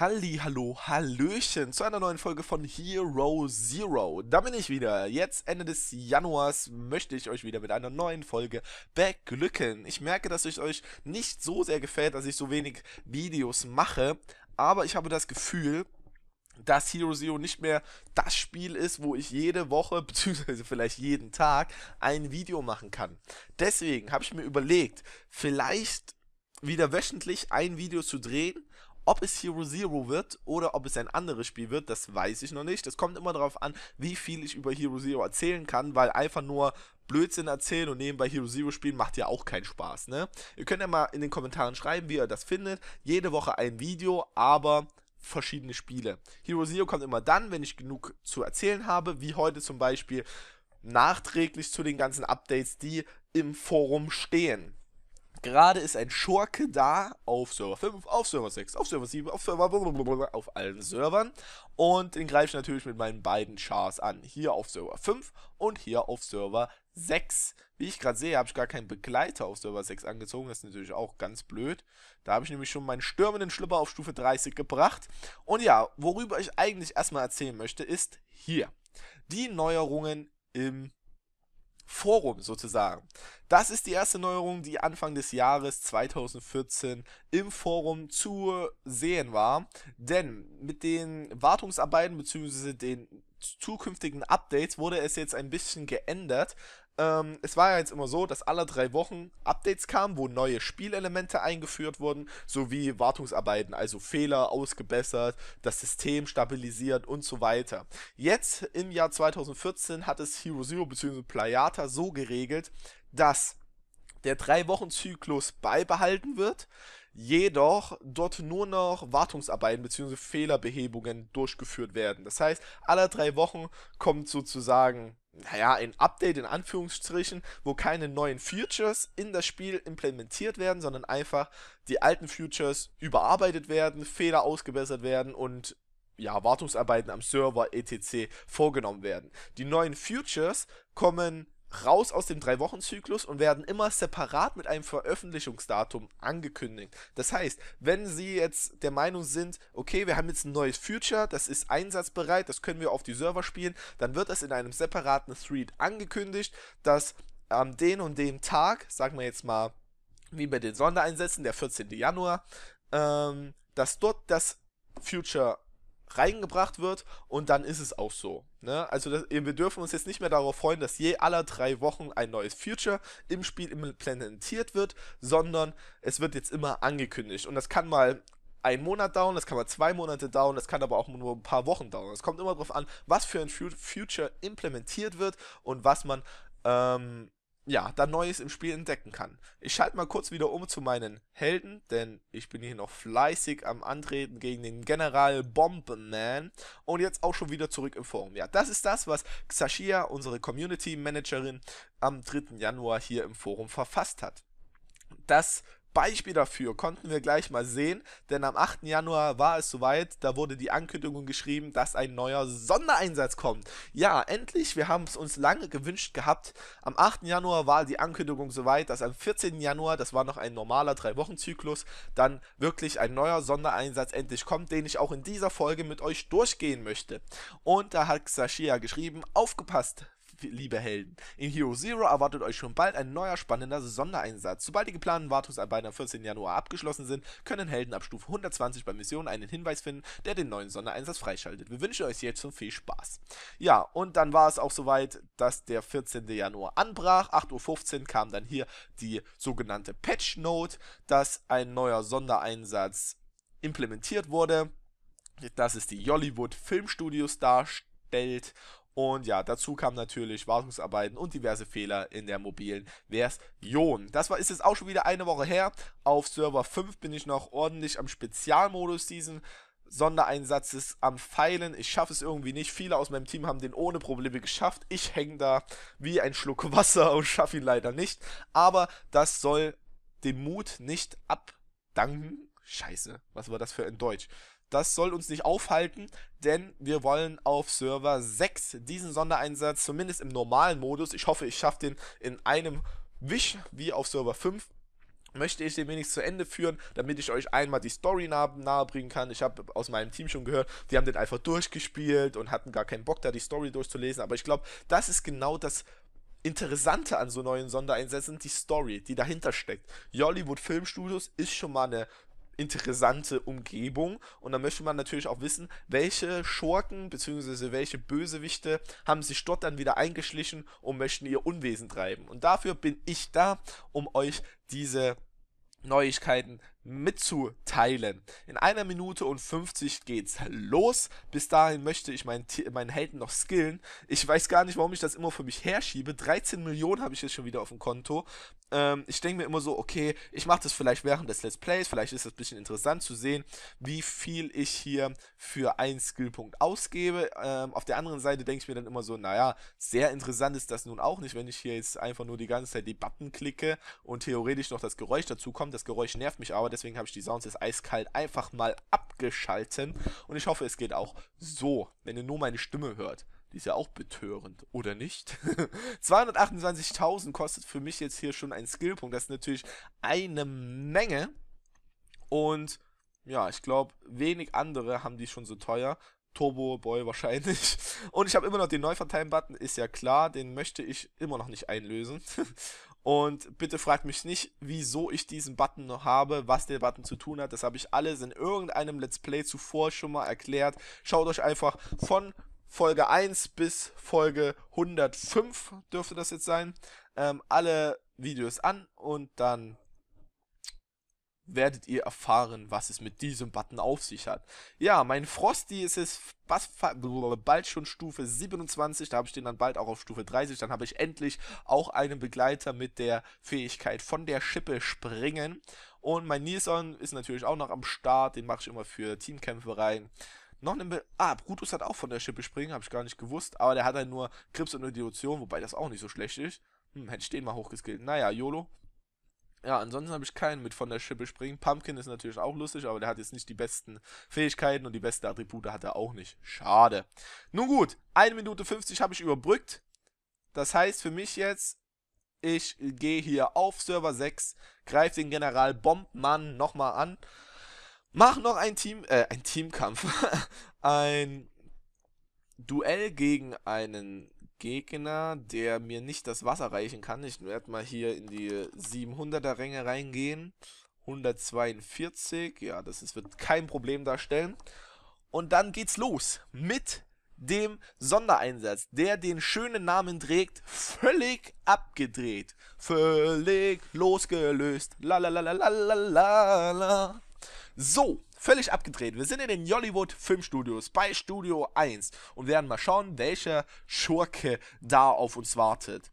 Halli, hallo, hallöchen zu einer neuen Folge von Hero Zero. Da bin ich wieder. Jetzt Ende des Januars möchte ich euch wieder mit einer neuen Folge beglücken. Ich merke, dass es euch nicht so sehr gefällt, dass ich so wenig Videos mache, aber ich habe das Gefühl, dass Hero Zero nicht mehr das Spiel ist, wo ich jede Woche bzw. vielleicht jeden Tag ein Video machen kann. Deswegen habe ich mir überlegt, vielleicht wieder wöchentlich ein Video zu drehen ob es Hero Zero wird oder ob es ein anderes Spiel wird, das weiß ich noch nicht. Das kommt immer darauf an, wie viel ich über Hero Zero erzählen kann, weil einfach nur Blödsinn erzählen und nebenbei Hero Zero spielen macht ja auch keinen Spaß, ne? Ihr könnt ja mal in den Kommentaren schreiben, wie ihr das findet. Jede Woche ein Video, aber verschiedene Spiele. Hero Zero kommt immer dann, wenn ich genug zu erzählen habe, wie heute zum Beispiel nachträglich zu den ganzen Updates, die im Forum stehen. Gerade ist ein Schurke da auf Server 5, auf Server 6, auf Server 7, auf Server blablabla, auf allen Servern. Und den greife ich natürlich mit meinen beiden Chars an. Hier auf Server 5 und hier auf Server 6. Wie ich gerade sehe, habe ich gar keinen Begleiter auf Server 6 angezogen. Das ist natürlich auch ganz blöd. Da habe ich nämlich schon meinen stürmenden Schlüpper auf Stufe 30 gebracht. Und ja, worüber ich eigentlich erstmal erzählen möchte, ist hier. Die Neuerungen im Forum sozusagen. Das ist die erste Neuerung, die Anfang des Jahres 2014 im Forum zu sehen war. Denn mit den Wartungsarbeiten bzw. den zukünftigen Updates wurde es jetzt ein bisschen geändert ähm, es war ja jetzt immer so, dass alle drei Wochen Updates kamen, wo neue Spielelemente eingeführt wurden, sowie Wartungsarbeiten, also Fehler ausgebessert, das System stabilisiert und so weiter. Jetzt im Jahr 2014 hat es Hero Zero bzw. Playata so geregelt, dass der drei Wochen Zyklus beibehalten wird jedoch dort nur noch Wartungsarbeiten bzw. Fehlerbehebungen durchgeführt werden. Das heißt, alle drei Wochen kommt sozusagen, naja, ein Update in Anführungsstrichen, wo keine neuen Futures in das Spiel implementiert werden, sondern einfach die alten Futures überarbeitet werden, Fehler ausgebessert werden und ja, Wartungsarbeiten am Server etc. vorgenommen werden. Die neuen Futures kommen raus aus dem Drei-Wochen-Zyklus und werden immer separat mit einem Veröffentlichungsdatum angekündigt. Das heißt, wenn Sie jetzt der Meinung sind, okay, wir haben jetzt ein neues Future, das ist einsatzbereit, das können wir auf die Server spielen, dann wird das in einem separaten Thread angekündigt, dass am den und dem Tag, sagen wir jetzt mal, wie bei den Sondereinsätzen, der 14. Januar, ähm, dass dort das Future reingebracht wird und dann ist es auch so. Ne? Also das, wir dürfen uns jetzt nicht mehr darauf freuen, dass je aller drei Wochen ein neues Future im Spiel implementiert wird, sondern es wird jetzt immer angekündigt. Und das kann mal einen Monat dauern, das kann mal zwei Monate dauern, das kann aber auch nur ein paar Wochen dauern. Es kommt immer darauf an, was für ein Future implementiert wird und was man ähm, ja, da Neues im Spiel entdecken kann. Ich schalte mal kurz wieder um zu meinen Helden, denn ich bin hier noch fleißig am Antreten gegen den General Bomberman und jetzt auch schon wieder zurück im Forum. Ja, das ist das, was Xashia, unsere Community Managerin, am 3. Januar hier im Forum verfasst hat. Das Beispiel dafür konnten wir gleich mal sehen, denn am 8. Januar war es soweit, da wurde die Ankündigung geschrieben, dass ein neuer Sondereinsatz kommt. Ja, endlich, wir haben es uns lange gewünscht gehabt. Am 8. Januar war die Ankündigung soweit, dass am 14. Januar, das war noch ein normaler 3-Wochen-Zyklus, dann wirklich ein neuer Sondereinsatz endlich kommt, den ich auch in dieser Folge mit euch durchgehen möchte. Und da hat Xashia geschrieben, aufgepasst, liebe Helden. In Hero Zero erwartet euch schon bald ein neuer spannender Sondereinsatz. Sobald die geplanten Wartungsarbeiten am 14. Januar abgeschlossen sind, können Helden ab Stufe 120 bei Missionen einen Hinweis finden, der den neuen Sondereinsatz freischaltet. Wir wünschen euch jetzt schon viel Spaß. Ja, und dann war es auch soweit, dass der 14. Januar anbrach. 8.15 Uhr kam dann hier die sogenannte Patch Note, dass ein neuer Sondereinsatz implementiert wurde. Das ist die Jollywood Filmstudios darstellt und ja, dazu kamen natürlich Wartungsarbeiten und diverse Fehler in der mobilen Version. Das war, ist jetzt auch schon wieder eine Woche her. Auf Server 5 bin ich noch ordentlich am Spezialmodus diesen Sondereinsatzes am Pfeilen. Ich schaffe es irgendwie nicht. Viele aus meinem Team haben den ohne Probleme geschafft. Ich hänge da wie ein Schluck Wasser und schaffe ihn leider nicht. Aber das soll dem Mut nicht abdanken. Scheiße, was war das für ein Deutsch? das soll uns nicht aufhalten, denn wir wollen auf Server 6 diesen Sondereinsatz, zumindest im normalen Modus, ich hoffe, ich schaffe den in einem Wisch wie auf Server 5, möchte ich den wenigstens zu Ende führen, damit ich euch einmal die Story nahe, nahebringen kann. Ich habe aus meinem Team schon gehört, die haben den einfach durchgespielt und hatten gar keinen Bock, da die Story durchzulesen. Aber ich glaube, das ist genau das Interessante an so neuen Sondereinsätzen, die Story, die dahinter steckt. Jollywood Filmstudios ist schon mal eine interessante Umgebung. Und da möchte man natürlich auch wissen, welche Schurken bzw. welche Bösewichte haben sich dort dann wieder eingeschlichen und möchten ihr Unwesen treiben. Und dafür bin ich da, um euch diese Neuigkeiten mitzuteilen. In einer Minute und 50 geht's los. Bis dahin möchte ich meinen, meinen Helden noch skillen. Ich weiß gar nicht, warum ich das immer für mich herschiebe. 13 Millionen habe ich jetzt schon wieder auf dem Konto. Ähm, ich denke mir immer so, okay, ich mache das vielleicht während des Let's Plays. Vielleicht ist das ein bisschen interessant zu sehen, wie viel ich hier für einen Skillpunkt ausgebe. Ähm, auf der anderen Seite denke ich mir dann immer so, naja, sehr interessant ist das nun auch nicht, wenn ich hier jetzt einfach nur die ganze Zeit die Button klicke und theoretisch noch das Geräusch dazu kommt. Das Geräusch nervt mich aber, Deswegen habe ich die Sounds jetzt eiskalt einfach mal abgeschalten. Und ich hoffe, es geht auch so, wenn ihr nur meine Stimme hört. Die ist ja auch betörend, oder nicht? 228.000 kostet für mich jetzt hier schon ein Skillpunkt. Das ist natürlich eine Menge. Und ja, ich glaube, wenig andere haben die schon so teuer. Turbo Boy wahrscheinlich. Und ich habe immer noch den Neuverteilen-Button, ist ja klar. Den möchte ich immer noch nicht einlösen. Und bitte fragt mich nicht, wieso ich diesen Button noch habe, was der Button zu tun hat. Das habe ich alles in irgendeinem Let's Play zuvor schon mal erklärt. Schaut euch einfach von Folge 1 bis Folge 105, dürfte das jetzt sein, ähm, alle Videos an und dann werdet ihr erfahren, was es mit diesem Button auf sich hat. Ja, mein Frosty ist es bald schon Stufe 27, da habe ich den dann bald auch auf Stufe 30, dann habe ich endlich auch einen Begleiter mit der Fähigkeit von der Schippe springen. Und mein Nilsson ist natürlich auch noch am Start, den mache ich immer für Teamkämpfe rein. Noch ein Be Ah, Brutus hat auch von der Schippe springen, habe ich gar nicht gewusst, aber der hat dann nur Krebs und Intuition, wobei das auch nicht so schlecht ist. Hm, hätte ich den mal hochgeskillt. Naja, YOLO ja, ansonsten habe ich keinen mit von der Schippe springen. Pumpkin ist natürlich auch lustig, aber der hat jetzt nicht die besten Fähigkeiten und die besten Attribute hat er auch nicht. Schade. Nun gut, 1 Minute 50 habe ich überbrückt. Das heißt für mich jetzt, ich gehe hier auf Server 6, greife den General Bombmann nochmal an, mach noch ein Team, äh, ein Teamkampf, ein Duell gegen einen Gegner, der mir nicht das Wasser reichen kann. Ich werde mal hier in die 700er Ränge reingehen. 142, ja, das ist, wird kein Problem darstellen. Und dann geht's los mit dem Sondereinsatz, der den schönen Namen trägt, völlig abgedreht, völlig losgelöst. La la la la la la la. So, völlig abgedreht. Wir sind in den Jollywood Filmstudios bei Studio 1 und werden mal schauen, welcher Schurke da auf uns wartet.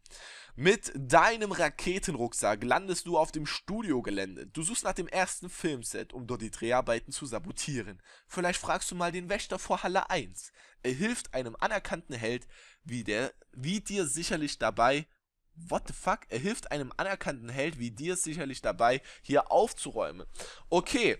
Mit deinem Raketenrucksack landest du auf dem Studiogelände. Du suchst nach dem ersten Filmset, um dort die Dreharbeiten zu sabotieren. Vielleicht fragst du mal den Wächter vor Halle 1. Er hilft einem anerkannten Held, wie, der, wie dir sicherlich dabei, What the fuck? Er hilft einem anerkannten Held wie dir sicherlich dabei, hier aufzuräumen. Okay,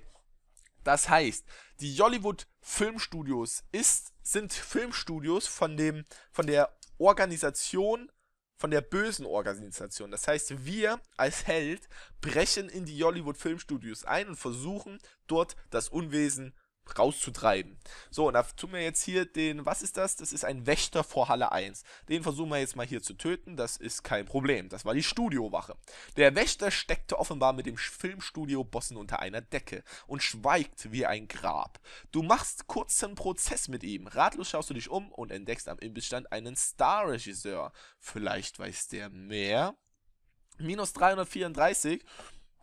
das heißt, die Hollywood Filmstudios ist, sind Filmstudios von, dem, von der Organisation, von der bösen Organisation. Das heißt, wir als Held brechen in die Hollywood Filmstudios ein und versuchen dort das Unwesen zu rauszutreiben. So, und da tun wir jetzt hier den, was ist das? Das ist ein Wächter vor Halle 1. Den versuchen wir jetzt mal hier zu töten, das ist kein Problem. Das war die Studiowache. Der Wächter steckte offenbar mit dem Filmstudio-Bossen unter einer Decke und schweigt wie ein Grab. Du machst kurzen Prozess mit ihm. Ratlos schaust du dich um und entdeckst am Imbissstand einen Star-Regisseur. Vielleicht weiß der mehr. Minus 334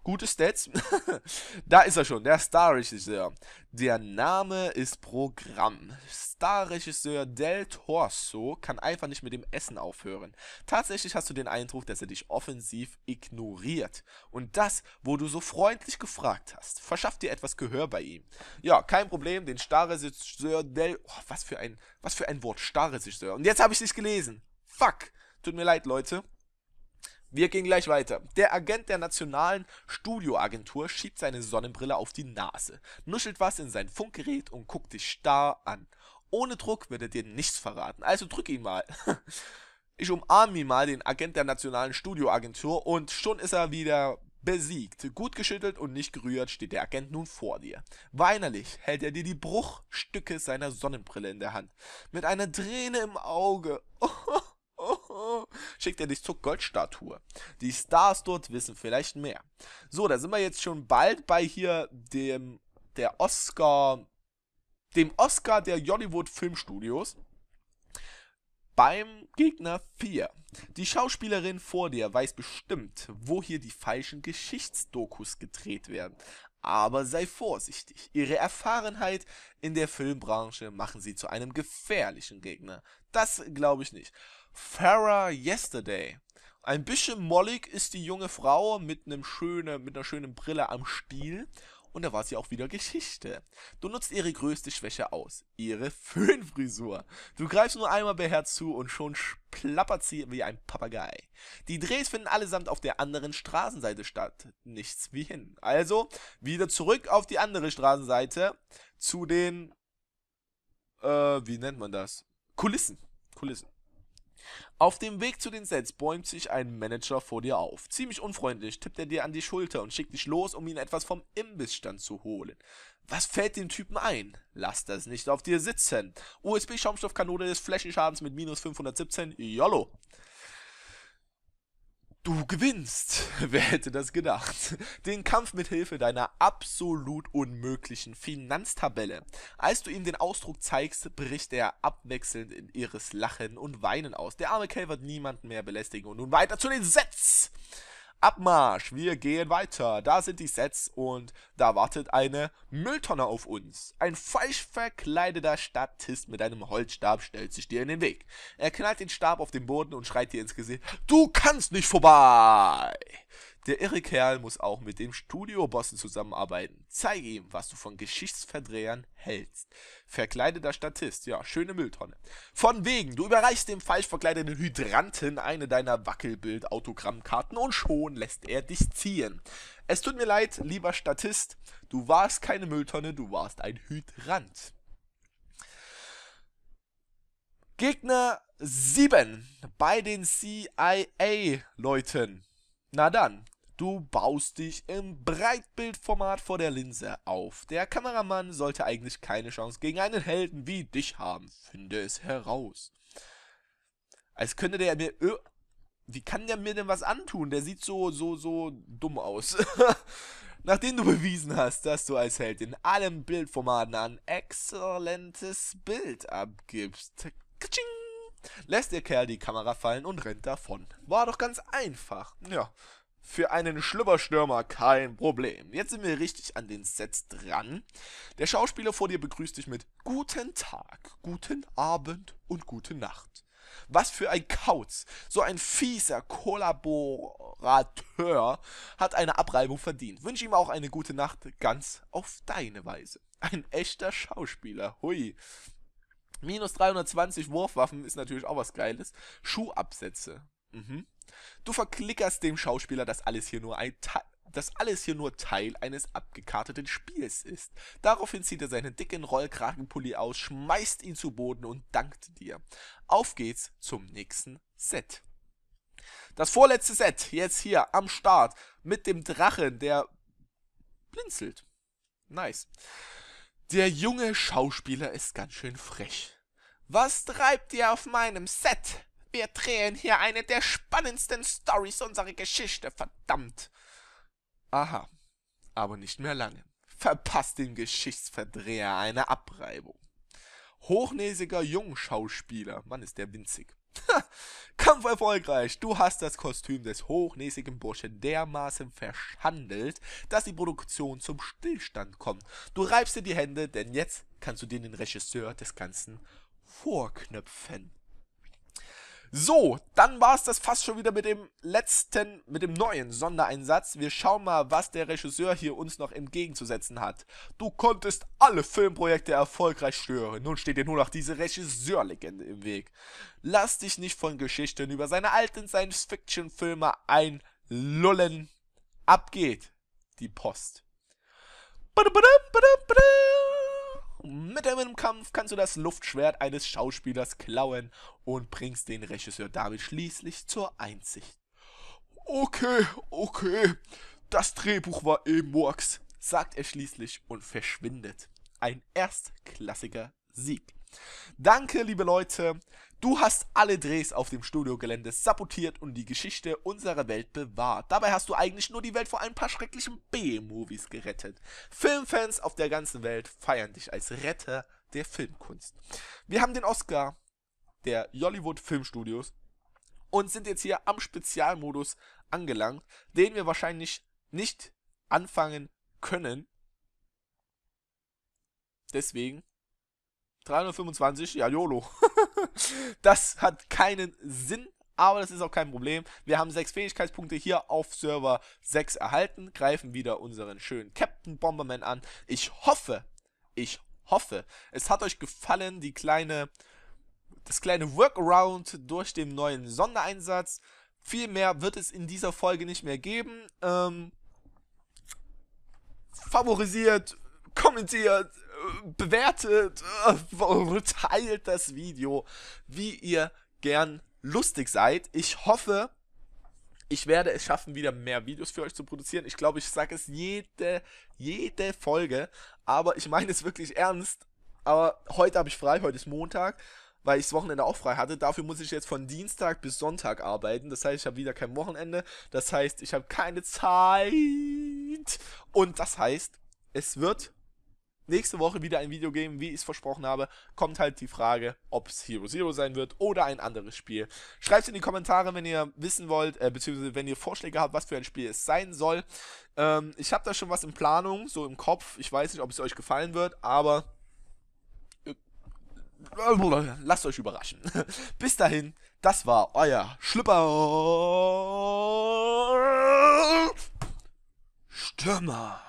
gute Stats. da ist er schon, der Star-Regisseur. Der Name ist Programm. Star-Regisseur Del Torso kann einfach nicht mit dem Essen aufhören. Tatsächlich hast du den Eindruck, dass er dich offensiv ignoriert. Und das, wo du so freundlich gefragt hast, verschafft dir etwas Gehör bei ihm. Ja, kein Problem, den Star-Regisseur Del... Oh, was für ein, was für ein Wort, Star-Regisseur. Und jetzt habe ich dich gelesen. Fuck. Tut mir leid, Leute. Wir gehen gleich weiter. Der Agent der nationalen Studioagentur schiebt seine Sonnenbrille auf die Nase, nuschelt was in sein Funkgerät und guckt dich starr an. Ohne Druck wird er dir nichts verraten, also drück ihn mal. Ich umarme ihn mal, den Agent der nationalen Studioagentur, und schon ist er wieder besiegt. Gut geschüttelt und nicht gerührt steht der Agent nun vor dir. Weinerlich hält er dir die Bruchstücke seiner Sonnenbrille in der Hand. Mit einer Träne im Auge. Oh. schickt er dich zur Goldstatue. Die Stars dort wissen vielleicht mehr. So, da sind wir jetzt schon bald bei hier dem der Oscar dem Oscar der Hollywood Filmstudios beim Gegner 4. Die Schauspielerin vor dir weiß bestimmt, wo hier die falschen Geschichtsdokus gedreht werden aber sei vorsichtig. Ihre Erfahrenheit in der Filmbranche machen sie zu einem gefährlichen Gegner. Das glaube ich nicht. Farah Yesterday. Ein bisschen mollig ist die junge Frau mit einem schönen, mit einer schönen Brille am Stiel und da war sie auch wieder Geschichte. Du nutzt ihre größte Schwäche aus, ihre Föhnfrisur. Du greifst nur einmal bei Herz zu und schon plappert sie wie ein Papagei. Die Drehs finden allesamt auf der anderen Straßenseite statt. Nichts wie hin. Also wieder zurück auf die andere Straßenseite zu den, äh, wie nennt man das? Kulissen. Kulissen. Auf dem Weg zu den Sets bäumt sich ein Manager vor dir auf. Ziemlich unfreundlich tippt er dir an die Schulter und schickt dich los, um ihn etwas vom Imbissstand zu holen. Was fällt dem Typen ein? Lass das nicht auf dir sitzen. USB-Schaumstoffkanone des Flächenschadens mit minus 517. YOLO. Du gewinnst. Wer hätte das gedacht? Den Kampf mit Hilfe deiner absolut unmöglichen Finanztabelle. Als du ihm den Ausdruck zeigst, bricht er abwechselnd in irres Lachen und Weinen aus. Der arme Kell wird niemanden mehr belästigen. Und nun weiter zu den Sets. Abmarsch, wir gehen weiter. Da sind die Sets und da wartet eine Mülltonne auf uns. Ein falsch verkleideter Statist mit einem Holzstab stellt sich dir in den Weg. Er knallt den Stab auf den Boden und schreit dir ins Gesicht, du kannst nicht vorbei. Der irre Kerl muss auch mit dem Studiobossen zusammenarbeiten. Zeige ihm, was du von Geschichtsverdrehern hältst. Verkleideter Statist, ja, schöne Mülltonne. Von wegen, du überreichst dem falsch verkleideten Hydranten eine deiner Wackelbild-Autogrammkarten und schon lässt er dich ziehen. Es tut mir leid, lieber Statist, du warst keine Mülltonne, du warst ein Hydrant. Gegner 7 bei den CIA-Leuten. Na dann, Du baust dich im Breitbildformat vor der Linse auf. Der Kameramann sollte eigentlich keine Chance gegen einen Helden wie dich haben. Finde es heraus. Als könnte der mir... Wie kann der mir denn was antun? Der sieht so, so, so dumm aus. Nachdem du bewiesen hast, dass du als Held in allen Bildformaten ein exzellentes Bild abgibst, lässt der Kerl die Kamera fallen und rennt davon. War doch ganz einfach. Ja, für einen Schlüpperstürmer kein Problem. Jetzt sind wir richtig an den Sets dran. Der Schauspieler vor dir begrüßt dich mit Guten Tag, guten Abend und gute Nacht. Was für ein Kauz. So ein fieser Kollaborateur hat eine Abreibung verdient. Wünsche ihm auch eine gute Nacht, ganz auf deine Weise. Ein echter Schauspieler. Hui. Minus 320 Wurfwaffen ist natürlich auch was Geiles. Schuhabsätze. Mhm. Du verklickerst dem Schauspieler, dass alles hier nur ein Teil dass alles hier nur Teil eines abgekarteten Spiels ist. Daraufhin zieht er seinen dicken Rollkragenpulli aus, schmeißt ihn zu Boden und dankt dir. Auf geht's zum nächsten Set. Das vorletzte Set, jetzt hier am Start, mit dem Drachen, der blinzelt. Nice. Der junge Schauspieler ist ganz schön frech. Was treibt ihr auf meinem Set? Wir drehen hier eine der spannendsten Stories unserer Geschichte, verdammt. Aha, aber nicht mehr lange. Verpasst dem Geschichtsverdreher eine Abreibung. Hochnäsiger Jungschauspieler. Mann, ist der winzig. Kampf erfolgreich. Du hast das Kostüm des hochnäsigen Burschen dermaßen verschandelt, dass die Produktion zum Stillstand kommt. Du reibst dir die Hände, denn jetzt kannst du dir den Regisseur des Ganzen vorknöpfen. So, dann war es das fast schon wieder mit dem letzten, mit dem neuen Sondereinsatz. Wir schauen mal, was der Regisseur hier uns noch entgegenzusetzen hat. Du konntest alle Filmprojekte erfolgreich stören. Nun steht dir nur noch diese Regisseurlegende im Weg. Lass dich nicht von Geschichten über seine alten Science-Fiction-Filme einlullen. Ab geht die Post. Badum, badum, badum, badum. Mitten im Kampf kannst du das Luftschwert eines Schauspielers klauen und bringst den Regisseur damit schließlich zur Einsicht. Okay, okay, das Drehbuch war eben Works, sagt er schließlich und verschwindet. Ein erstklassiger Sieg. Danke, liebe Leute. Du hast alle Drehs auf dem Studiogelände sabotiert und die Geschichte unserer Welt bewahrt. Dabei hast du eigentlich nur die Welt vor ein paar schrecklichen B-Movies gerettet. Filmfans auf der ganzen Welt feiern dich als Retter der Filmkunst. Wir haben den Oscar der Hollywood Filmstudios und sind jetzt hier am Spezialmodus angelangt, den wir wahrscheinlich nicht anfangen können. Deswegen 325, ja, YOLO. das hat keinen Sinn, aber das ist auch kein Problem. Wir haben sechs Fähigkeitspunkte hier auf Server 6 erhalten, greifen wieder unseren schönen Captain Bomberman an. Ich hoffe, ich hoffe, es hat euch gefallen, die kleine, das kleine Workaround durch den neuen Sondereinsatz. Viel mehr wird es in dieser Folge nicht mehr geben. Ähm, favorisiert, kommentiert, bewertet, äh, teilt das Video, wie ihr gern lustig seid. Ich hoffe, ich werde es schaffen, wieder mehr Videos für euch zu produzieren. Ich glaube, ich sage es jede, jede Folge, aber ich meine es wirklich ernst. Aber heute habe ich frei, heute ist Montag, weil ich das Wochenende auch frei hatte. Dafür muss ich jetzt von Dienstag bis Sonntag arbeiten. Das heißt, ich habe wieder kein Wochenende. Das heißt, ich habe keine Zeit. Und das heißt, es wird nächste Woche wieder ein Video geben, wie ich es versprochen habe. Kommt halt die Frage, ob es Hero Zero sein wird oder ein anderes Spiel. Schreibt es in die Kommentare, wenn ihr wissen wollt, äh, beziehungsweise wenn ihr Vorschläge habt, was für ein Spiel es sein soll. Ähm, ich habe da schon was in Planung, so im Kopf. Ich weiß nicht, ob es euch gefallen wird, aber äh, lasst euch überraschen. Bis dahin, das war euer Schlüpper Stürmer.